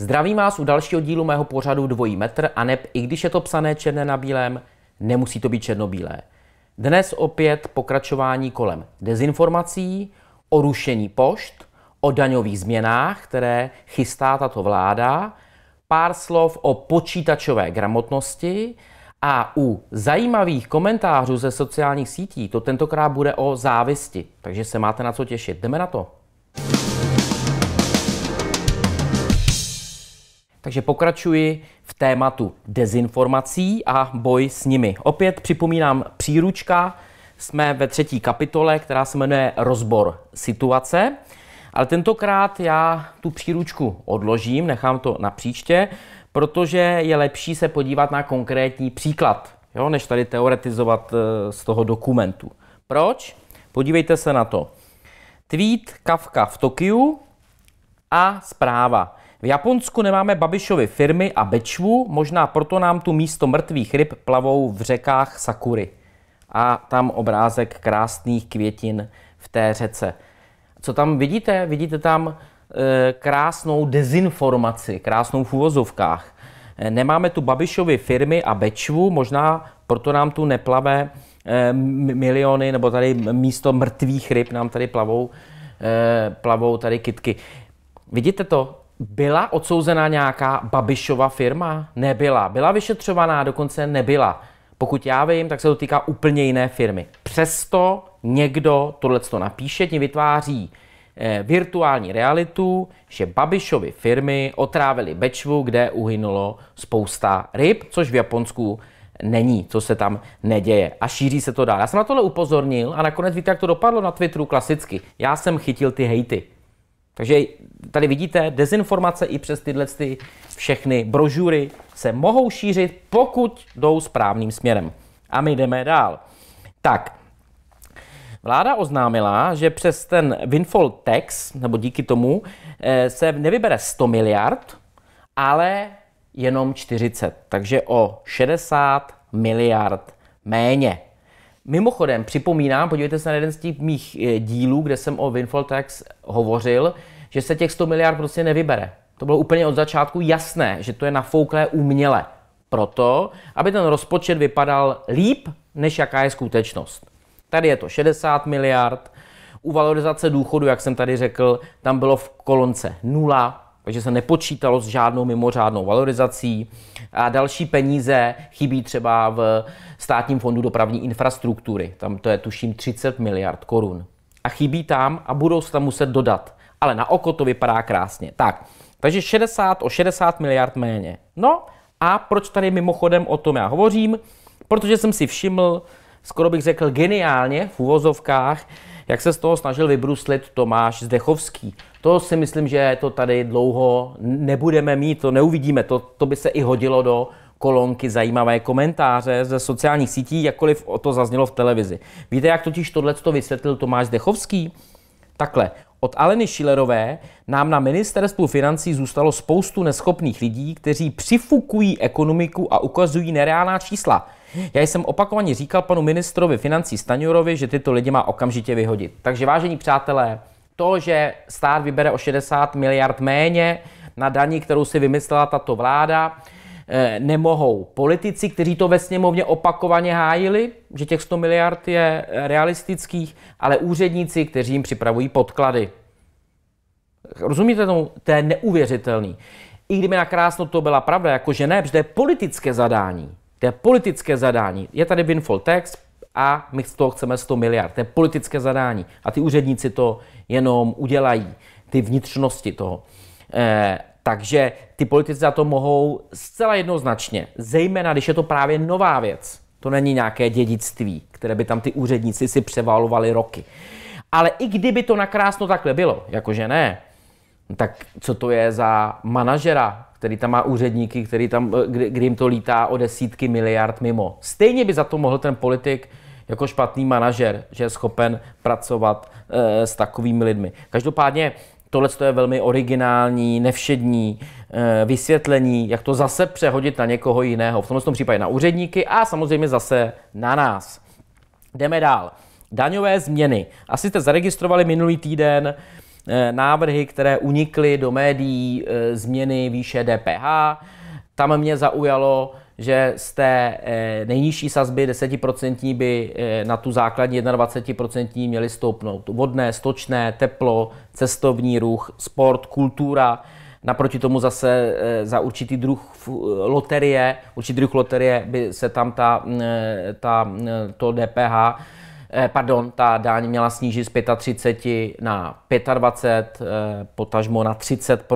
Zdravím vás u dalšího dílu mého pořadu Dvojí metr a neb, i když je to psané černé na bílém, nemusí to být černobílé. Dnes opět pokračování kolem dezinformací, o rušení pošt o daňových změnách, které chystá tato vláda, pár slov o počítačové gramotnosti a u zajímavých komentářů ze sociálních sítí to tentokrát bude o závisti, takže se máte na co těšit. Jdeme na to. Takže pokračuji v tématu dezinformací a boj s nimi. Opět připomínám příručka, jsme ve třetí kapitole, která se jmenuje Rozbor situace. Ale tentokrát já tu příručku odložím, nechám to na příště, protože je lepší se podívat na konkrétní příklad, jo, než tady teoretizovat eh, z toho dokumentu. Proč? Podívejte se na to. Tweet Kafka v Tokiu a zpráva. V Japonsku nemáme Babišovy firmy a Bečvu, možná proto nám tu místo mrtvých ryb plavou v řekách Sakury. A tam obrázek krásných květin v té řece. Co tam vidíte? Vidíte tam eh, krásnou dezinformaci, krásnou v úvozovkách. Eh, nemáme tu Babišovi firmy a Bečvu, možná proto nám tu neplave eh, miliony, nebo tady místo mrtvých ryb nám tady plavou, plavou tady kitky. Vidíte to? Byla odsouzená nějaká Babišova firma? Nebyla. Byla vyšetřovaná, dokonce nebyla. Pokud já vím, tak se to týká úplně jiné firmy přesto někdo tohle to napíše, tím vytváří eh, virtuální realitu, že Babišovi firmy otrávily Bečvu, kde uhynulo spousta ryb, což v Japonsku není, co se tam neděje. A šíří se to dál. Já jsem na tohle upozornil a nakonec víte, jak to dopadlo na Twitteru klasicky. Já jsem chytil ty hejty. Takže tady vidíte, dezinformace i přes tyhle ty všechny brožury se mohou šířit, pokud jdou správným směrem. A my jdeme dál. Tak, Vláda oznámila, že přes ten windfall tax, nebo díky tomu, eh, se nevybere 100 miliard, ale jenom 40, takže o 60 miliard méně. Mimochodem, připomínám, podívejte se na jeden z těch mých eh, dílů, kde jsem o Windfall Tax hovořil, že se těch 100 miliard prostě nevybere. To bylo úplně od začátku jasné, že to je nafouklé uměle. Proto, aby ten rozpočet vypadal líp, než jaká je skutečnost. Tady je to 60 miliard. U valorizace důchodu, jak jsem tady řekl, tam bylo v kolonce nula, takže se nepočítalo s žádnou mimořádnou valorizací. A další peníze chybí třeba v státním fondu dopravní infrastruktury. Tam to je tuším 30 miliard korun. A chybí tam a budou se tam muset dodat. Ale na oko to vypadá krásně. Tak, takže 60 o 60 miliard méně. No a proč tady mimochodem o tom já hovořím? Protože jsem si všiml, skoro bych řekl geniálně v úvozovkách, jak se z toho snažil vybruslit Tomáš Zdechovský. To si myslím, že to tady dlouho nebudeme mít, to neuvidíme, to, to by se i hodilo do kolonky zajímavé komentáře ze sociálních sítí, jakkoliv o to zaznělo v televizi. Víte, jak totiž tohle to vysvětlil Tomáš Dechovský? Takhle, od Aleny Šilerové nám na ministerstvu financí zůstalo spoustu neschopných lidí, kteří přifukují ekonomiku a ukazují nereálná čísla. Já jsem opakovaně říkal panu ministrovi financí Staňurovi, že tyto lidi má okamžitě vyhodit. Takže vážení přátelé, to, že stát vybere o 60 miliard méně na daní, kterou si vymyslela tato vláda, Eh, nemohou politici, kteří to ve sněmovně opakovaně hájili, že těch 100 miliard je eh, realistických, ale úředníci, kteří jim připravují podklady. Rozumíte tomu? To je neuvěřitelný. I kdyby na krásno to byla pravda, jakože ne, protože to je politické zadání. To je politické zadání. Je tady windfall tax a my z toho chceme 100 miliard. To je politické zadání. A ty úředníci to jenom udělají, ty vnitřnosti toho. Eh, takže ty politici za to mohou zcela jednoznačně, zejména když je to právě nová věc. To není nějaké dědictví, které by tam ty úředníci si převalovali roky. Ale i kdyby to nakrásno takhle bylo, jakože ne, tak co to je za manažera, který tam má úředníky, který tam, eh, kdy, kdy jim to lítá o desítky miliard mimo. Stejně by za to mohl ten politik jako špatný manažer, že je schopen pracovat e, s takovými lidmi. Každopádně Tohle je velmi originální, nevšední eh, vysvětlení, jak to zase přehodit na někoho jiného. V tomto tom případě na úředníky a samozřejmě zase na nás. Jdeme dál. Daňové změny. Asi jste zaregistrovali minulý týden eh, návrhy, které unikly do médií eh, změny výše DPH. Tam mě zaujalo, že z té eh, nejnižší sazby 10% by eh, na tu základní 21% měly stoupnout vodné, stočné, teplo, cestovní ruch, sport, kultura. Naproti tomu zase eh, za určitý druh loterie, určitý druh loterie by se tam ta, mm, ta, mm, to DPH pardon, ta dáň měla snížit z 35 na 25, potažmo na 30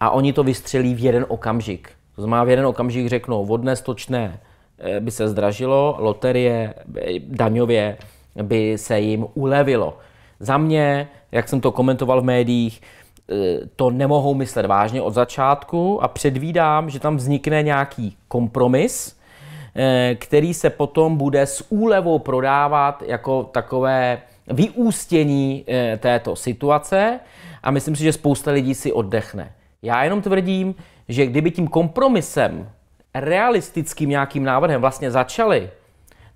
A oni to vystřelí v jeden okamžik. To znamená, v jeden okamžik řeknou, vodné stočné eh, by se zdražilo, loterie eh, daňově by se jim ulevilo. Za mě, jak jsem to komentoval v médiích, eh, to nemohou myslet vážně od začátku a předvídám, že tam vznikne nějaký kompromis, který se potom bude s úlevou prodávat jako takové vyústění této situace a myslím si, že spousta lidí si oddechne. Já jenom tvrdím, že kdyby tím kompromisem, realistickým nějakým návrhem vlastně začali,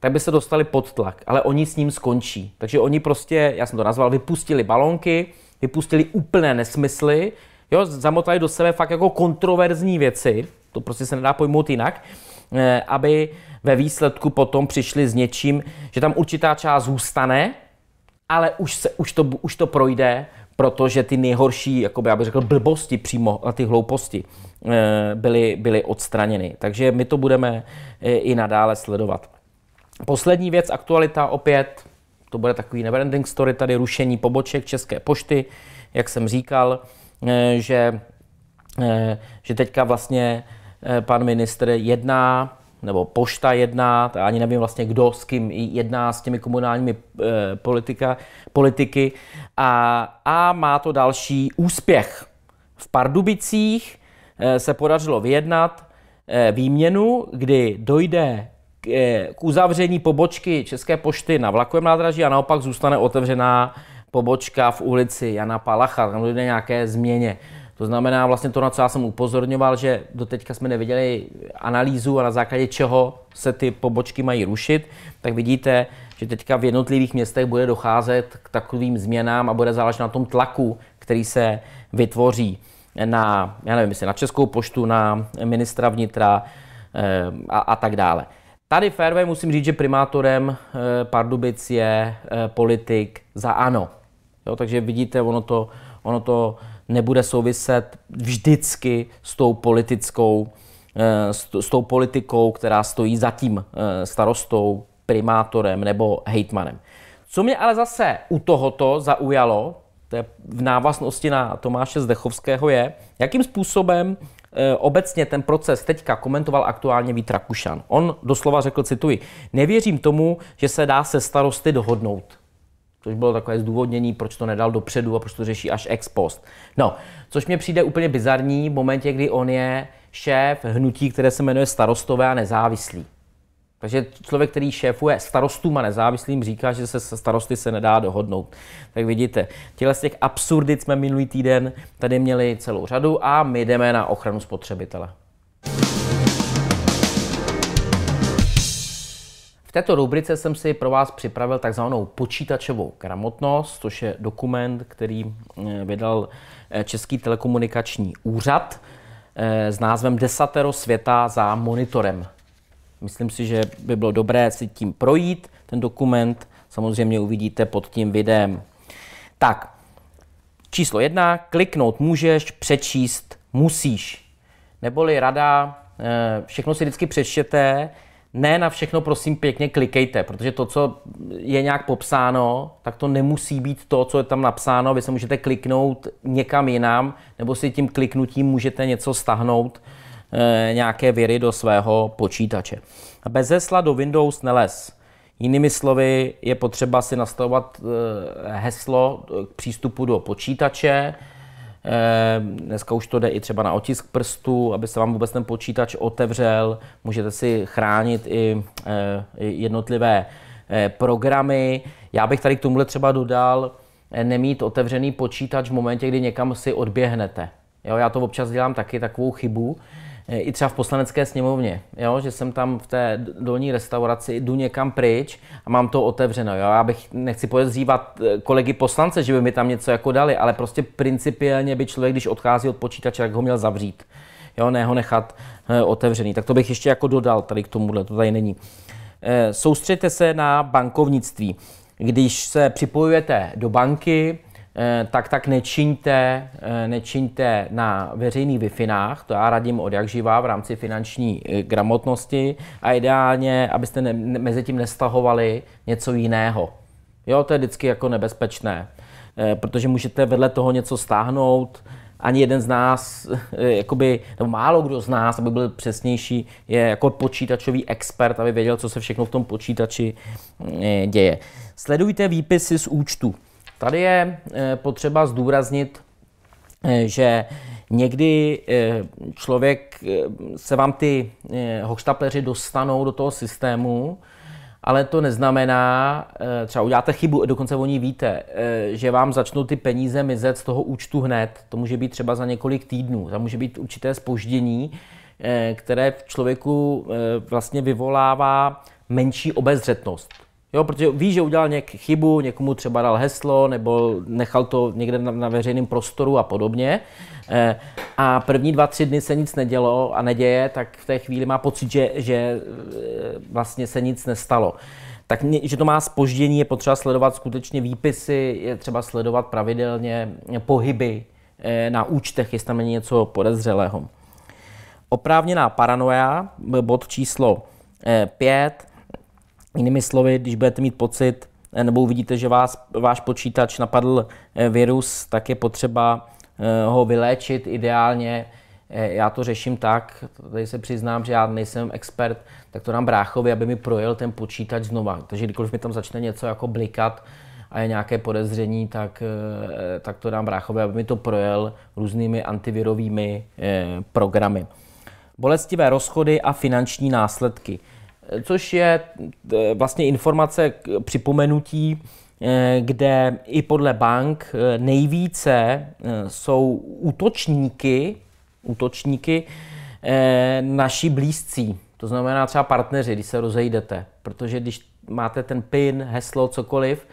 tak by se dostali pod tlak, ale oni s ním skončí. Takže oni prostě, já jsem to nazval, vypustili balonky, vypustili úplné nesmysly, jo, zamotali do sebe fakt jako kontroverzní věci, to prostě se nedá pojmout jinak, eh, aby ve výsledku potom přišli s něčím, že tam určitá část zůstane, ale už, se, už, to, už to projde protože ty nejhorší, jakoby, já bych řekl, blbosti přímo a ty hlouposti eh, byly, byly odstraněny. Takže my to budeme eh, i nadále sledovat. Poslední věc, aktualita opět, to bude takový neverending story, tady rušení poboček České pošty, jak jsem říkal, eh, že, že teďka vlastně pan ministr jedná nebo pošta jedná, já ani nevím vlastně kdo s kým jedná s těmi komunálními eh, politika, politiky a, a má to další úspěch. V Pardubicích eh, se podařilo vyjednat eh, výměnu, kdy dojde k, eh, k uzavření pobočky České pošty na vlakovém nádraží a naopak zůstane otevřená pobočka v ulici Jana Palacha, tam dojde nějaké změně. To znamená vlastně to, na co já jsem upozorňoval, že doteďka jsme neviděli analýzu a na základě čeho se ty pobočky mají rušit, tak vidíte, že teďka v jednotlivých městech bude docházet k takovým změnám a bude záležet na tom tlaku, který se vytvoří na, já nevím, jestli na Českou poštu, na ministra vnitra eh, a, a tak dále. Tady fairway musím říct, že primátorem eh, Pardubic je eh, politik za ANO. Jo, takže vidíte, ono to, ono to nebude souviset vždycky s tou politickou, eh, s tou politikou, která stojí za tím eh, starostou, primátorem nebo hejtmanem. Co mě ale zase u tohoto zaujalo, to je v návaznosti na Tomáše Zdechovského, je, jakým způsobem eh, obecně ten proces teďka komentoval aktuálně Vít Rakušan. On doslova řekl, cituji, nevěřím tomu, že se dá se starosty dohodnout což bylo takové zdůvodnění, proč to nedal dopředu a proč to řeší až ex post. No, což mě přijde úplně bizarní v momentě, kdy on je šéf hnutí, které se jmenuje starostové a nezávislí. Takže člověk, který šéfuje starostům a nezávislým, říká, že se starosty se nedá dohodnout. Tak vidíte, těle z těch absurdit jsme minulý týden tady měli celou řadu a my jdeme na ochranu spotřebitele. V této rubrice jsem si pro vás připravil takzvanou počítačovou gramotnost, což je dokument, který eh, vydal eh, Český telekomunikační úřad eh, s názvem Desatero světa za monitorem. Myslím si, že by bylo dobré si tím projít. Ten dokument samozřejmě uvidíte pod tím videem. Tak, číslo jedna, kliknout můžeš, přečíst musíš. Neboli rada, všechno si vždycky přečtěte, ne na všechno prosím pěkně klikejte, protože to, co je nějak popsáno, tak to nemusí být to, co je tam napsáno. Vy se můžete kliknout někam jinam, nebo si tím kliknutím můžete něco stahnout, e, eh, nějaké věry do svého počítače. Bez hesla do Windows neles. Jinými slovy, je potřeba si nastavovat eh, heslo k přístupu do počítače, Eh, dneska už to jde i třeba na otisk prstu, aby se vám vůbec ten počítač otevřel. Můžete si chránit i eh, jednotlivé eh, programy. Já bych tady k tomuhle třeba dodal nemít otevřený počítač v momentě, kdy někam si odběhnete. Jo, já to občas dělám taky, takovou chybu, Eh, i třeba v poslanecké sněmovně, jo? že jsem tam v té dolní restauraci, jdu někam pryč a mám to otevřeno. Jo? Já bych nechci podezřívat eh, kolegy poslance, že by mi tam něco jako dali, ale prostě principiálně by člověk, když odchází od počítače, tak ho měl zavřít. Jo? Ne ho nechat eh, otevřený. Tak to bych ještě jako dodal tady k tomuhle, to tady není. soustřeďte se na bankovnictví. Když se připojujete do banky, Eh, tak tak nečiňte, eh, nečiňte na veřejných wi to já radím od jak živá v rámci finanční eh, gramotnosti a ideálně, abyste ne, ne, mezi tím nestahovali něco jiného. Jo, to je vždycky jako nebezpečné, protože můžete vedle toho něco stáhnout, ani jeden z nás, jakoby, nebo málo kdo z nás, aby byl přesnější, je jako počítačový expert, aby věděl, co se všechno v tom počítači děje. Sledujte výpisy z účtu. Tady je eh, potřeba zdůraznit, eh, že někdy eh, člověk, se vám ty hochštapleři dostanou do toho systému, ale to neznamená, třeba uděláte chybu, dokonce o ní víte, že vám začnou ty peníze mizet z toho účtu hned. To může být třeba za několik týdnů, tam může být určité spoždění, které v člověku vlastně vyvolává menší obezřetnost. Jo, protože ví, že udělal nějak chybu, někomu třeba dal heslo, nebo nechal to někde na, na veřejném prostoru a podobně. E, a první dva, tři dny se nic nedělo a neděje, tak v té chvíli má pocit, že, že eh, vlastně se nic nestalo. Tak že to má spoždění, je potřeba sledovat skutečně výpisy, je třeba sledovat pravidelně pohyby e, na účtech, jestli tam není něco podezřelého. Oprávněná paranoia, bod číslo 5. E, Jinými slovy, když budete mít pocit, eh, nebo uvidíte, že vás, váš počítač napadl eh, virus, tak je potřeba eh, ho vyléčit ideálně. Já to řeším tak, tady se přiznám, že já nejsem expert, tak to dám bráchovi, aby mi projel ten počítač znova. Takže kdykoliv mi tam začne něco jako blikat a je nějaké podezření, tak, tak to dám bráchovi, aby mi to projel různými antivirovými programy. Bolestivé rozchody a finanční následky což je eh, vlastně informace k připomenutí, eh, kde i podle bank eh, nejvíce jsou útočníky, útočníky naši blízcí. To znamená třeba partneři, když se rozejdete, protože když máte ten PIN, heslo, cokoliv,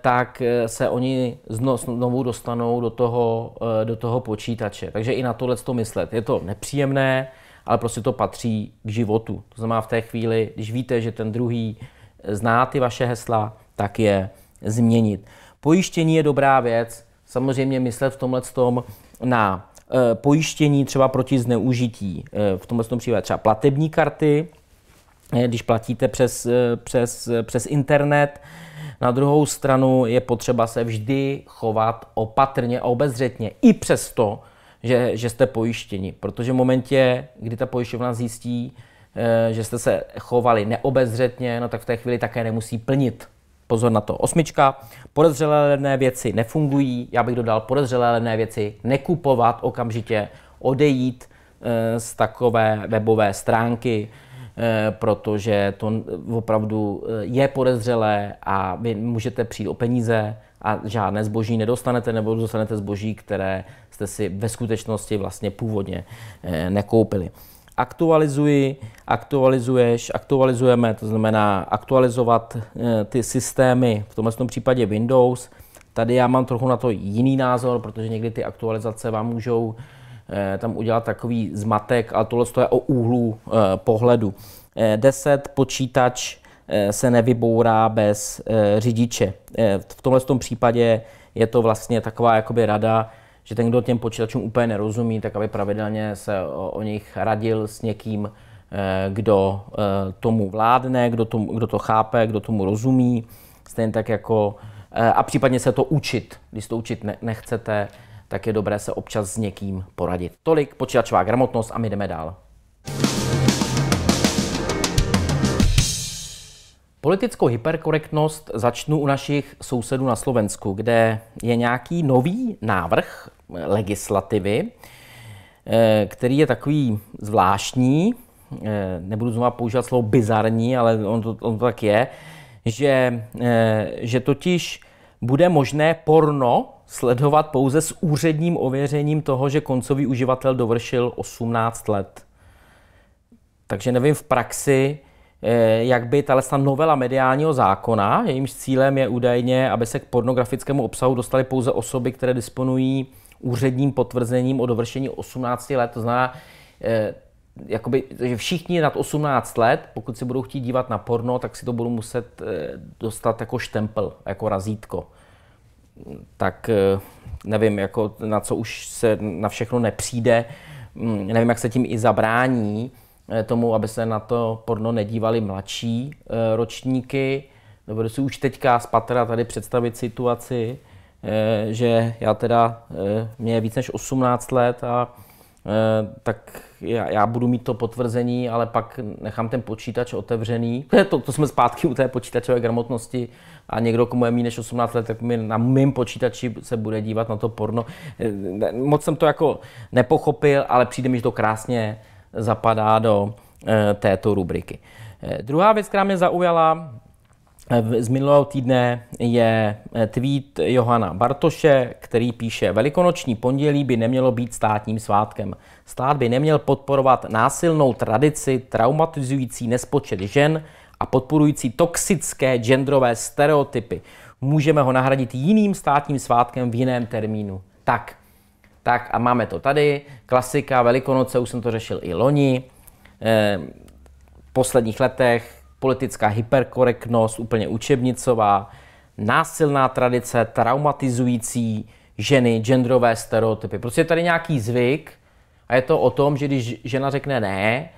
tak se oni znovu dostanou do toho, do toho počítače. Takže i na tohle to myslet. Je to nepříjemné, ale prostě to patří k životu. To znamená v té chvíli, když víte, že ten druhý zná ty vaše hesla, tak je změnit. Pojištění je dobrá věc, samozřejmě myslet v tomhle tom na e, pojištění třeba proti zneužití. E, v tomhle tom případě třeba platební karty, e, když platíte přes, přes, přes internet. Na druhou stranu je potřeba se vždy chovat opatrně a obezřetně, i přesto, že, že jste pojištěni, protože v momentě, kdy ta pojišťovna zjistí, eh, že jste se chovali neobezřetně, no tak v té chvíli také nemusí plnit. Pozor na to. Osmička. Podezřelé levné věci nefungují. Já bych dodal podezřelé levné věci nekupovat okamžitě, odejít eh, z takové webové stránky, eh, protože to opravdu je podezřelé a vy můžete přijít o peníze a žádné zboží nedostanete nebo dostanete zboží, které jste si ve skutečnosti vlastně původně eh, nekoupili. Aktualizuji, aktualizuješ, aktualizujeme, to znamená aktualizovat eh, ty systémy, v tomhle případě Windows. Tady já mám trochu na to jiný názor, protože někdy ty aktualizace vám můžou eh, tam udělat takový zmatek, ale tohle je o úhlu pohledu. 10 počítač se nevybourá bez řidiče. V tomhle tom případě je to vlastně taková jakoby rada, že ten, kdo těm počítačům úplně nerozumí, tak aby pravidelně se o, o nich radil s někým, eh, kdo eh, tomu vládne, kdo, tomu, kdo to chápe, kdo tomu rozumí, stejně tak jako eh, a případně se to učit. Když to učit ne- nechcete, tak je dobré se občas s někým poradit. Tolik počítačová gramotnost a my jdeme dál. Politickou hyperkorektnost začnu u našich sousedů na Slovensku, kde je nějaký nový návrh legislativy, eh, který je takový zvláštní, eh, nebudu znovu používat slovo bizarní, ale on to, on to tak je, že, eh, že totiž bude možné porno sledovat pouze s úředním ověřením toho, že koncový uživatel dovršil 18 let. Takže nevím v praxi, Eh, jak by tahle novela mediálního zákona, jejímž cílem je údajně, aby se k pornografickému obsahu dostaly pouze osoby, které disponují úředním potvrzením o dovršení 18 let, to znamená, eh, jakoby, že všichni nad 18 let, pokud si budou chtít dívat na porno, tak si to budou muset eh, dostat jako štempel, jako razítko. Tak nevím, jako na co už se na všechno nepřijde, hm, nevím, jak se tím i zabrání, Eh, tomu, aby se na to porno nedívali mladší eh, ročníky. Dovedu si už teďka z patra tady představit situaci, eh, že já teda, mě je víc než 18 let a tak já, já budu mít to potvrzení, ale pak nechám ten počítač otevřený. To, to jsme zpátky u té počítačové gramotnosti a někdo, komu je méně než 18 let, tak mi na mém počítači se bude dívat na to porno. Moc jsem to jako nepochopil, ale přijde mi, že to krásně zapadá do eh, této rubriky. Eh, druhá věc, která mě zaujala eh, z minulého týdne, je tweet Johana Bartoše, který píše, Velikonoční pondělí by nemělo být státním svátkem. Stát by neměl podporovat násilnou tradici traumatizující nespočet žen a podporující toxické genderové stereotypy. Můžeme ho nahradit jiným státním svátkem v jiném termínu. Tak, tak a máme to tady. Klasika, Velikonoce, už jsem to řešil i loni. Eh, v posledních letech politická hyperkorektnost, úplně učebnicová, násilná tradice, traumatizující ženy, genderové stereotypy. Prostě je tady nějaký zvyk a je to o tom, že když žena řekne ne,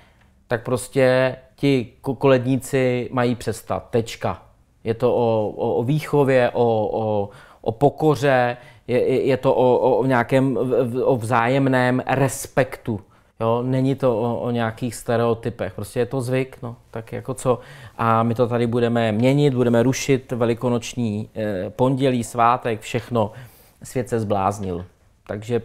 tak prostě ti koledníci mají přestat. Tečka. Je to o, o, o výchově, o, o, o pokoře, je, je to o, o nějakém o vzájemném respektu. Jo, není to o, o nějakých stereotypech, prostě je to zvyk, no, tak jako co. A my to tady budeme měnit, budeme rušit velikonoční eh, pondělí, svátek, všechno. Svět se zbláznil. Takže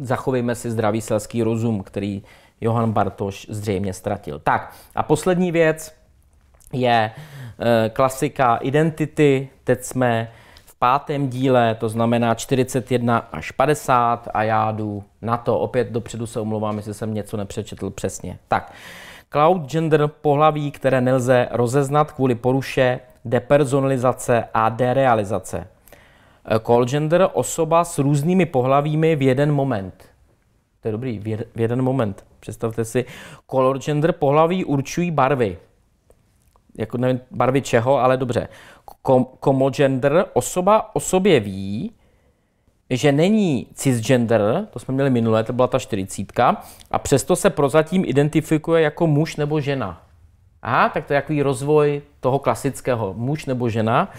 zachovejme si zdravý selský rozum, který Johan Bartoš zřejmě ztratil. Tak a poslední věc je e, klasika identity. Teď jsme pátém díle, to znamená 41 až 50 a já jdu na to. Opět dopředu se omlouvám, jestli jsem něco nepřečetl přesně. Tak, cloud gender pohlaví, které nelze rozeznat kvůli poruše depersonalizace a derealizace. Eh, call gender osoba s různými pohlavími v jeden moment. To je dobrý, v jeden moment. Představte si, color gender pohlaví určují barvy. Jako nevím, barvy čeho, ale dobře kom, komogender, osoba o sobě ví, že není cisgender, to jsme měli minulé, to byla ta čtyřicítka, a přesto se prozatím identifikuje jako muž nebo žena. Aha, tak to je jaký rozvoj toho klasického muž nebo žena,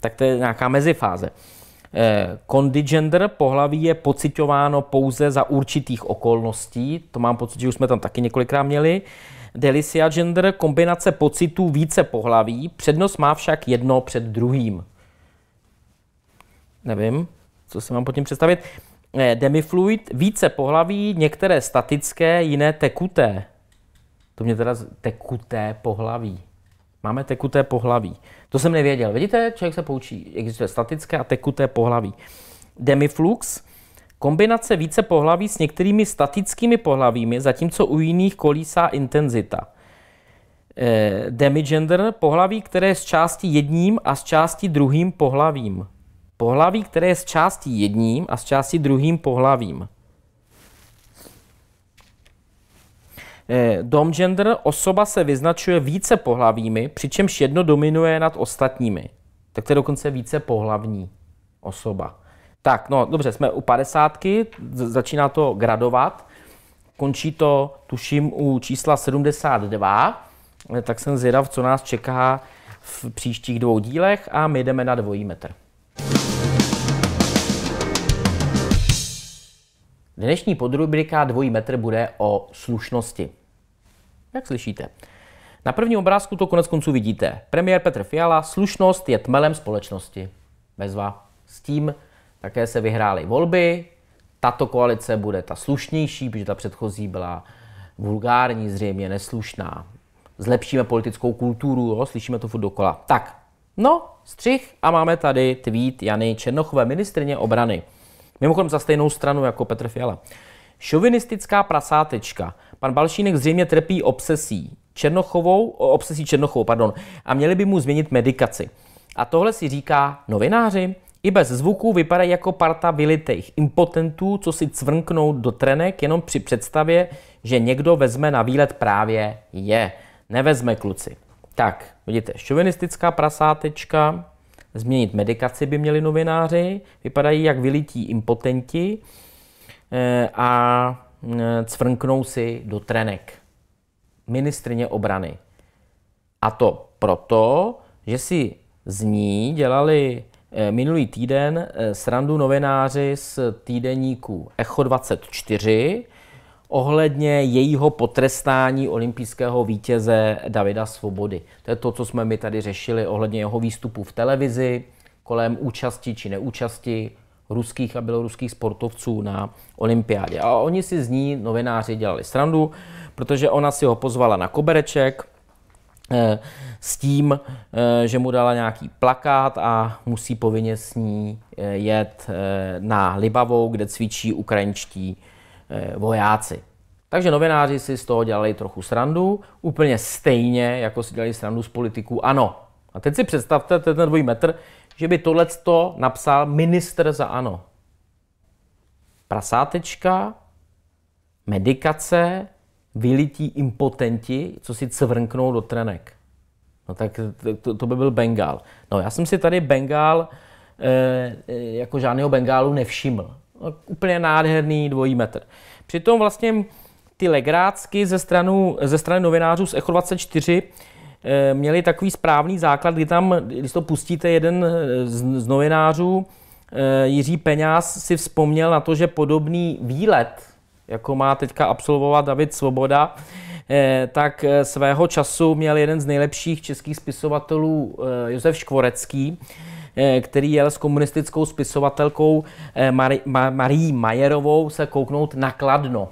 tak to je nějaká mezifáze. eh, pohlaví je pocitováno pouze za určitých okolností, to mám pocit, že už jsme tam taky několikrát měli. Delicia gender kombinace pocitů více pohlaví, přednost má však jedno před druhým. Nevím, co si mám pod tím představit. Eh, demifluid více pohlaví, některé statické, jiné tekuté. To mě teda tekuté pohlaví. Máme tekuté pohlaví. To jsem nevěděl. Vidíte, člověk se poučí. Existuje statické a tekuté pohlaví. Demiflux Kombinace více pohlaví s některými statickými pohlavími, zatímco u jiných kolísá intenzita. Eh, e, demigender pohlaví, které je z části jedním a z části druhým pohlavím. Pohlaví, které je z části jedním a z části druhým pohlavím. E, eh, domgender osoba se vyznačuje více pohlavími, přičemž jedno dominuje nad ostatními. Tak to je dokonce více pohlavní osoba. Tak, no dobře, jsme u padesátky, začíná to gradovat, končí to, tuším, u čísla 72, eh, tak jsem zvědav, co nás čeká v příštích dvou dílech a my jdeme na dvojí metr. Dnešní podrubrika dvojí metr bude o slušnosti. Jak slyšíte? Na prvním obrázku to konec konců vidíte. Premiér Petr Fiala, slušnost je tmelem společnosti. Bezva. S tím také se vyhrály volby, tato koalice bude ta slušnější, protože ta předchozí byla vulgární, zřejmě neslušná. Zlepšíme politickou kulturu, jo? slyšíme to furt dokola. Tak, no, střih a máme tady tweet Jany Černochové, ministrně obrany. Mimochodem za stejnou stranu jako Petr Fiala. Šovinistická prasátečka. Pan Balšínek zřejmě trpí obsesí. Černochovou, obsesí Černochovou, pardon. A měli by mu změnit medikaci. A tohle si říká novináři. I bez zvuku vypadají jako parta vylitejch impotentů, co si cvrnknou do trenek jenom při představě, že někdo vezme na výlet právě je. Nevezme kluci. Tak, vidíte, šovinistická prasátečka, změnit medikaci by měli novináři, vypadají jak vylití impotenti eh, a eh, cvrnknou si do trenek. Ministrině obrany. A to proto, že si z ní dělali Eh, minulý týden eh, srandu novináři z týdeníku Echo 24 ohledně jejího potrestání olympijského vítěze Davida Svobody. To je to, co jsme my tady řešili ohledně jeho výstupu v televizi, kolem účasti či neúčasti ruských a běloruských sportovců na olympiádě. A oni si z ní novináři dělali srandu, protože ona si ho pozvala na kobereček, Eh, s tím, eh, že mu dala nějaký plakát a musí povinně s ní eh, jet na Libavou, kde cvičí ukrajinští vojáci. Takže novináři si z toho dělali trochu srandu, úplně stejně, jako si dělali srandu z politiků ANO. A teď si představte, ten dvojí metr, že by tohleto napsal minister za ANO. Prasátečka, medikace, vylití impotenti, co si cvrknou do trenek. No tak to, to by byl Bengál. No já jsem si tady Bengál e, jako žádného Bengálu nevšiml. No, úplně nádherný dvojí metr. Přitom vlastně ty legrácky ze, stranu, ze strany novinářů z Echo 24 e, eh, měli takový správný základ, kdy tam, když to pustíte, jeden z, z novinářů, e, Jiří Peňáz, si vzpomněl na to, že podobný výlet jako má teďka absolvovat David Svoboda, eh, tak eh, svého času měl jeden z nejlepších českých spisovatelů eh, Josef Škvorecký, který jel s komunistickou spisovatelkou Marí, Majerovou se kouknout na Kladno.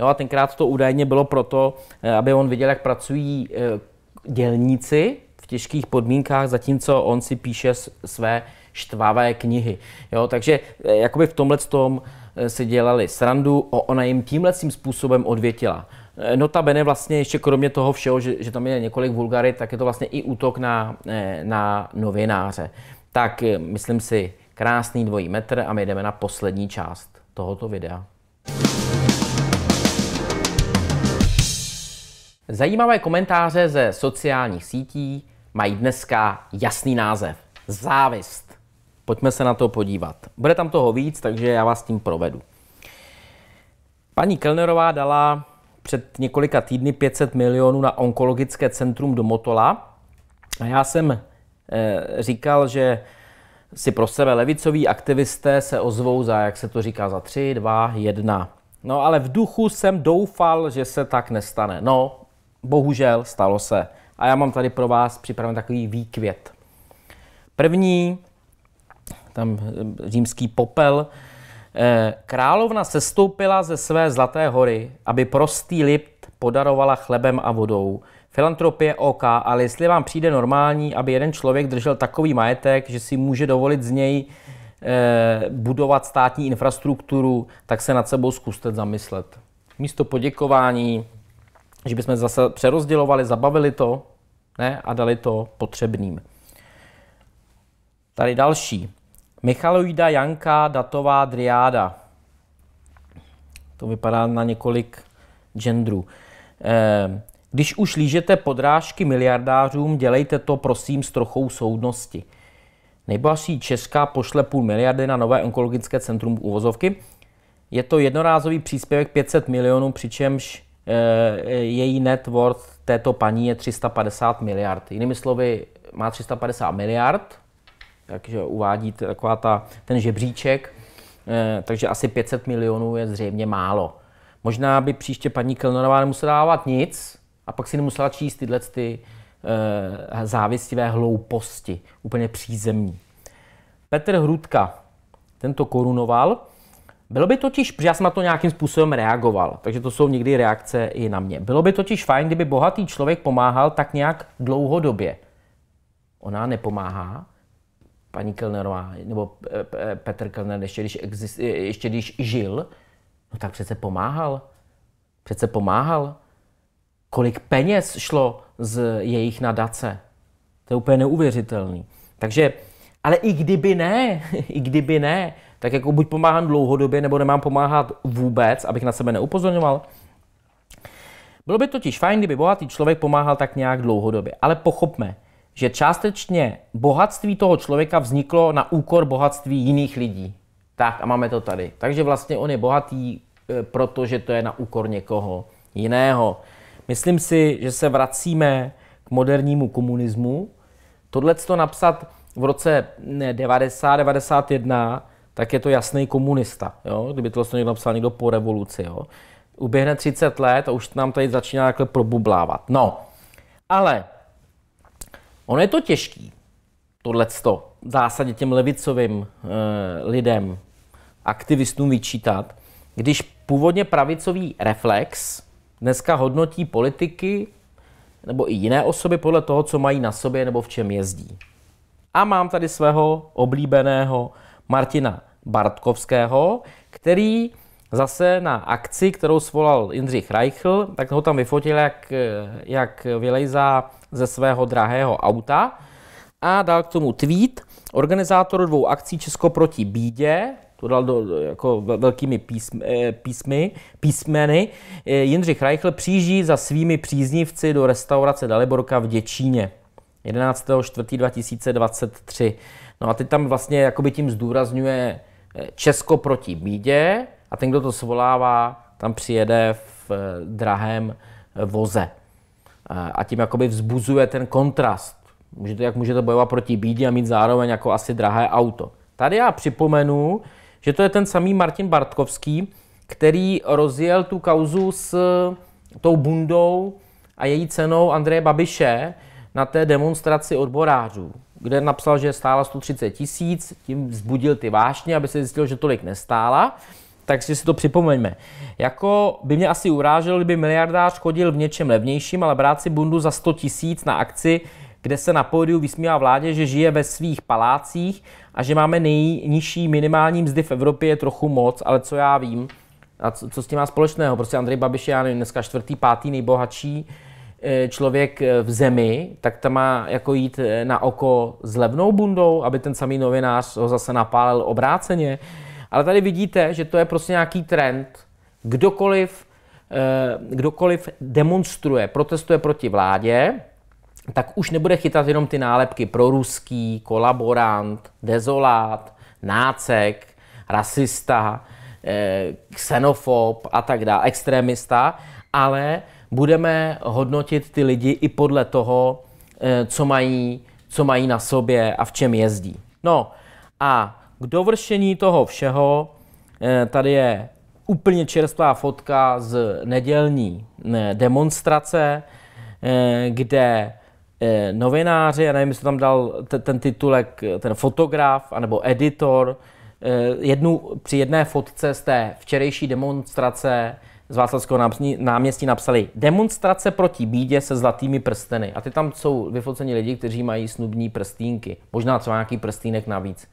Jo, a tenkrát to údajně bylo proto, aby on viděl, jak pracují dělníci v těžkých podmínkách, zatímco on si píše své štvavé knihy. Jo, takže jakoby v tomhle tom Eh, si dělali srandu, o, ona jim tímhle tím způsobem odvětila. Eh, notabene vlastně ještě kromě toho všeho, že, že tam je několik vulgary, tak je to vlastně i útok na, eh, na novináře. Tak myslím si, krásný dvojí metr a my jdeme na poslední část tohoto videa. Zajímavé komentáře ze sociálních sítí mají dneska jasný název. Závist. Pojďme se na to podívat. Bude tam toho víc, takže já vás tím provedu. Paní Kelnerová dala před několika týdny 500 milionů na onkologické centrum do Motola. A já jsem eh, říkal, že si pro sebe levicoví aktivisté se ozvou za, jak se to říká, za 3, 2, 1. No ale v duchu jsem doufal, že se tak nestane. No, bohužel stalo se. A já mám tady pro vás připraven takový výkvět. První tam eh, římský popel. Eh, královna sestoupila ze své zlaté hory, aby prostý lid podarovala chlebem a vodou. Filantropie OK, ale jestli vám přijde normální, aby jeden člověk držel takový majetek, že si může dovolit z něj eh, budovat státní infrastrukturu, tak se nad sebou zkuste zamyslet. Místo poděkování, že bychom zase přerozdělovali, zabavili to ne, a dali to potřebným. Tady další. Michaloida Janka datová driáda. To vypadá na několik genderů. Eh, když už lížete podrážky miliardářům, dělejte to prosím s trochou soudnosti. Nejbohatší Česká pošle půl miliardy na nové onkologické centrum uvozovky. Je to jednorázový příspěvek 500 milionů, přičemž eh, její net worth této paní je 350 miliard. Jinými slovy, má 350 miliard takže uvádí taková ta, ten žebříček, eh, takže asi 500 milionů je zřejmě málo. Možná by příště paní Kilnorová nemusela dávat nic a pak si nemusela číst tyhle ty, eh, závistivé hlouposti, úplně přízemní. Petr Hrudka tento korunoval. Bylo by totiž, protože já jsem na to nějakým způsobem reagoval, takže to jsou někdy reakce i na mě. Bylo by totiž fajn, kdyby bohatý člověk pomáhal tak nějak dlouhodobě. Ona nepomáhá, paní Kellnerová nebo eh, eh, Petr Kellner, ještě když, exist, eh, ještě když žil, no tak přece pomáhal. Přece pomáhal. Kolik peněz šlo z jejich nadace. To je úplně neuvěřitelný. Takže, ale i kdyby ne, i kdyby ne, tak jako buď pomáhám dlouhodobě, nebo nemám pomáhat vůbec, abych na sebe neupozorňoval. Bylo by totiž fajn, kdyby bohatý člověk pomáhal tak nějak dlouhodobě. Ale pochopme, že částečně bohatství toho člověka vzniklo na úkor bohatství jiných lidí. Tak a máme to tady. Takže vlastně on je bohatý, e, protože to je na úkor někoho jiného. Myslím si, že se vracíme k modernímu komunismu. Tohle to napsat v roce 90-91, tak je to jasný komunista. Jo? Kdyby to někdo napsal někdo po revoluci. Jo? Uběhne 30 let a už nám tady začíná takhle probublávat. No, ale Ono je to těžký, tohleto v zásadě těm levicovým e, lidem, aktivistům vyčítat, když původně pravicový reflex dneska hodnotí politiky nebo i jiné osoby podle toho, co mají na sobě nebo v čem jezdí. A mám tady svého oblíbeného Martina Bartkovského, který zase na akci, kterou svolal Jindřich Reichl, tak ho tam vyfotil, jak, jak vylejzá ze svého drahého auta a dal k tomu tweet organizátor dvou akcí Česko proti bídě, to dal do, jako velkými písm, eh, písmy, písmeny. Eh, Jindřich Reichl přijíždí za svými příznivci do restaurace Daliborka v Děčíně 11. 4. 2023. No a teď tam vlastně jakoby tím zdůrazňuje eh, Česko proti bídě, a ten, kdo to svolává, tam přijede v eh, drahém eh, voze. Eh, a tím jakoby vzbuzuje ten kontrast. Můžete, jak můžete bojovat proti bídě a mít zároveň jako asi drahé auto. Tady já připomenu, že to je ten samý Martin Bartkovský, který rozjel tu kauzu s tou bundou a její cenou Andreje Babiše na té demonstraci odborářů, kde napsal, že stála 130 tisíc, tím vzbudil ty vášně, aby se zjistil, že tolik nestála takže si to připomeňme. Jako by mě asi urážel, kdyby miliardář chodil v něčem levnějším, ale brát si bundu za 100 tisíc na akci, kde se na pódiu vysmívá vládě, že žije ve svých palácích a že máme nejnižší minimální mzdy v Evropě je trochu moc, ale co já vím, a co, co s tím má společného? Prostě Andrej Babiš je, já nevím, dneska čtvrtý, pátý nejbohatší eh, člověk eh, v zemi, tak tam má jako jít eh, na oko s levnou bundou, aby ten samý novinář ho zase napálil obráceně. Ale tady vidíte, že to je prostě nějaký trend. Kdokoliv, eh, kdokoliv demonstruje, protestuje proti vládě, tak už nebude chytat jenom ty nálepky pro ruský, kolaborant, dezolát, nácek, rasista, eh, xenofob a tak dále, extremista, ale budeme hodnotit ty lidi i podle toho, eh, co mají, co mají na sobě a v čem jezdí. No a k dovršení toho všeho eh, tady je úplně čerstvá fotka z nedělní eh, demonstrace, eh, kde novináři, já nevím, jestli tam dal ten titulek, ten fotograf anebo editor, jednu, při jedné fotce z té včerejší demonstrace z Václavského náměstí napsali demonstrace proti bídě se zlatými prsteny. A ty tam jsou vyfoceni lidi, kteří mají snubní prstínky. Možná třeba nějaký prstínek navíc.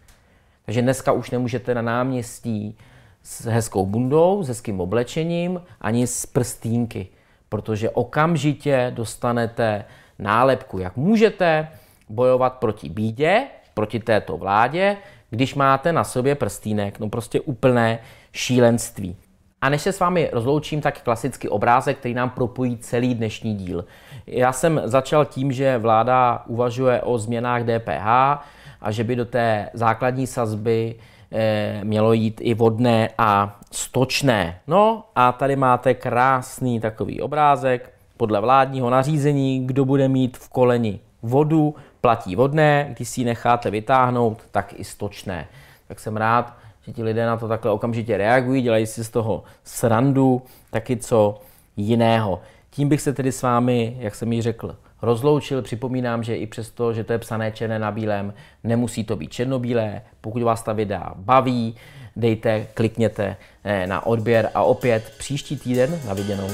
Takže dneska už nemůžete na náměstí s hezkou bundou, s hezkým oblečením, ani s prstínky, protože okamžitě dostanete nálepku, jak můžete bojovat proti bídě, proti této vládě, když máte na sobě prstínek, no prostě úplné šílenství. A než se s vámi rozloučím, tak klasický obrázek, který nám propojí celý dnešní díl. Já jsem začal tím, že vláda uvažuje o změnách DPH a že by do té základní sazby eh, mělo jít i vodné a stočné. No a tady máte krásný takový obrázek podle vládního nařízení, kdo bude mít v koleni vodu, platí vodné, když si ji necháte vytáhnout, tak i stočné. Tak jsem rád, že ti lidé na to takhle okamžitě reagují, dělají si z toho srandu, taky co jiného. Tím bych se tedy s vámi, jak jsem ji řekl, rozloučil. Připomínám, že i přesto, že to je psané černé na bílém, nemusí to být černobílé. Pokud vás ta videa baví, dejte, klikněte eh, na odběr a opět příští týden na viděnou.